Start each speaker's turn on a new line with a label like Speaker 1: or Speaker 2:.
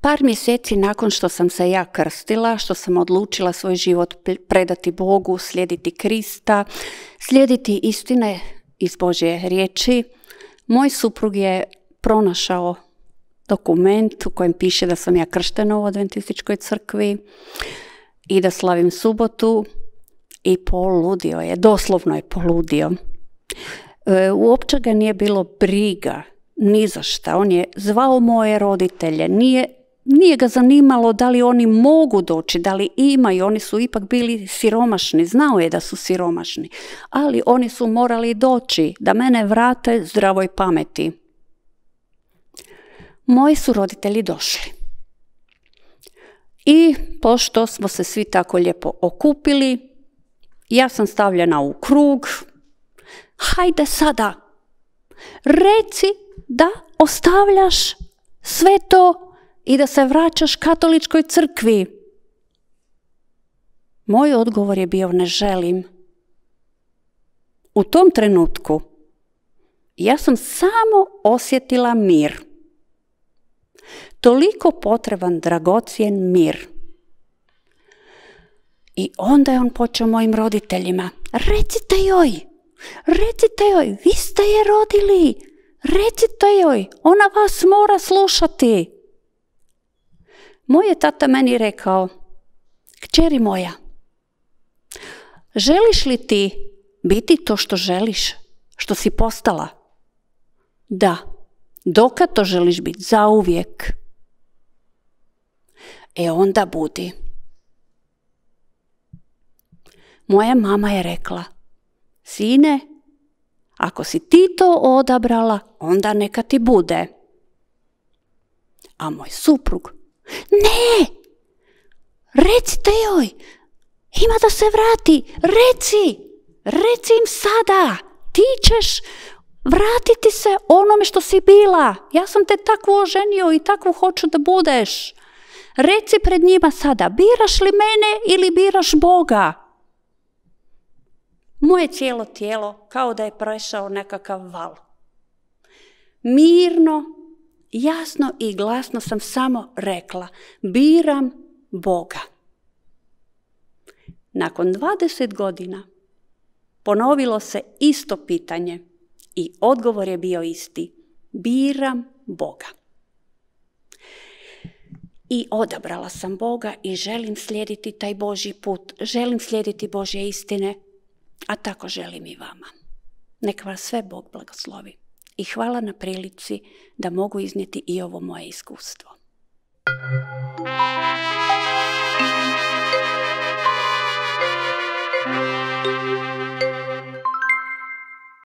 Speaker 1: Par mjeseci nakon što sam se ja krstila, što sam odlučila svoj život predati Bogu, slijediti Krista, slijediti istine iz Božje riječi, moj suprug je pronašao dokument u kojem piše da sam ja krštena u Adventističkoj crkvi i da slavim subotu i poludio je, doslovno je poludio. E, uopće ga nije bilo briga ni za šta. On je zvao moje roditelje, nije, nije ga zanimalo da li oni mogu doći, da li imaju, oni su ipak bili siromašni, znao je da su siromašni, ali oni su morali doći da mene vrate zdravoj pameti. Moji su roditelji došli. I pošto smo se svi tako lijepo okupili, ja sam stavljena u krug. Hajde sada, reci da ostavljaš sve to i da se vraćaš katoličkoj crkvi? Moj odgovor je bio ne želim. U tom trenutku ja sam samo osjetila mir. Toliko potreban dragocjen mir. I onda je on počeo mojim roditeljima. Recite joj, recite joj, vi ste je rodili, Recite joj, ona vas mora slušati. Moj je tata meni rekao, kćeri moja, želiš li ti biti to što želiš, što si postala? Da, dokad to želiš biti, zauvijek. E onda budi. Moja mama je rekla, sine, ako si ti to odabrala, onda neka ti bude. A moj suprug, ne, te joj, ima da se vrati, reci, reci im sada, ti ćeš vratiti se onome što si bila. Ja sam te takvu oženio i takvu hoću da budeš. Reci pred njima sada, biraš li mene ili biraš Boga? Moje cijelo tijelo kao da je prešao nekakav val. Mirno, jasno i glasno sam samo rekla, biram Boga. Nakon 20 godina ponovilo se isto pitanje i odgovor je bio isti. Biram Boga. I odabrala sam Boga i želim slijediti taj Božji put, želim slijediti Božje istine, a tako želim i vama. Nek vas sve Bog blagoslovi. I hvala na prilici da mogu iznijeti i ovo moje iskustvo.